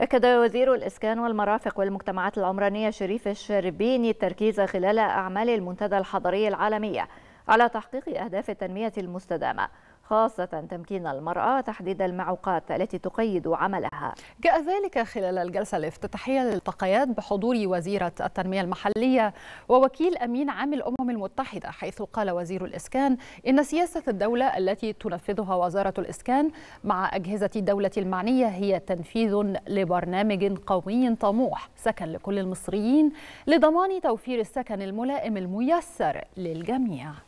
أكد وزير الإسكان والمرافق والمجتمعات العمرانية شريف الشربيني التركيز خلال أعمال المنتدى الحضري العالمية على تحقيق أهداف التنمية المستدامة خاصة تمكين المرأة تحديد المعوقات التي تقيد عملها جاء ذلك خلال الجلسة الافتتاحية للتقيات بحضور وزيرة التنمية المحلية ووكيل أمين عام الأمم المتحدة حيث قال وزير الإسكان إن سياسة الدولة التي تنفذها وزارة الإسكان مع أجهزة الدولة المعنية هي تنفيذ لبرنامج قومي طموح سكن لكل المصريين لضمان توفير السكن الملائم الميسر للجميع